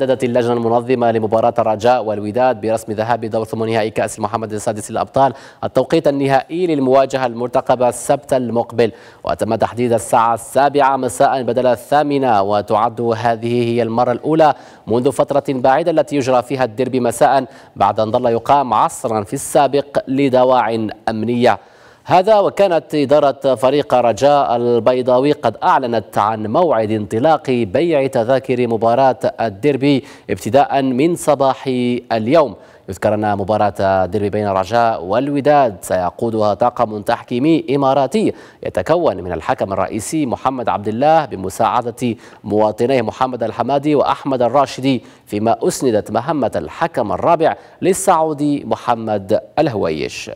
حددت اللجنة المنظمة لمباراة الرجاء والوداد برسم ذهاب دور ثمن نهائي كأس محمد السادس للأبطال التوقيت النهائي للمواجهة المرتقبة السبت المقبل وتم تحديد الساعة السابعة مساء بدل الثامنة وتعد هذه هي المرة الأولى منذ فترة بعيدة التي يجرى فيها الديربي مساء بعد أن ظل يقام عصرا في السابق لدواع أمنية هذا وكانت إدارة فريق رجاء البيضاوي قد أعلنت عن موعد انطلاق بيع تذاكر مباراة الديربي ابتداء من صباح اليوم يذكر أن مباراة الديربي بين الرجاء والوداد سيقودها طاقم تحكيمي إماراتي يتكون من الحكم الرئيسي محمد عبد الله بمساعدة مواطنيه محمد الحمادي وأحمد الراشدي فيما أسندت مهمة الحكم الرابع للسعودي محمد الهويش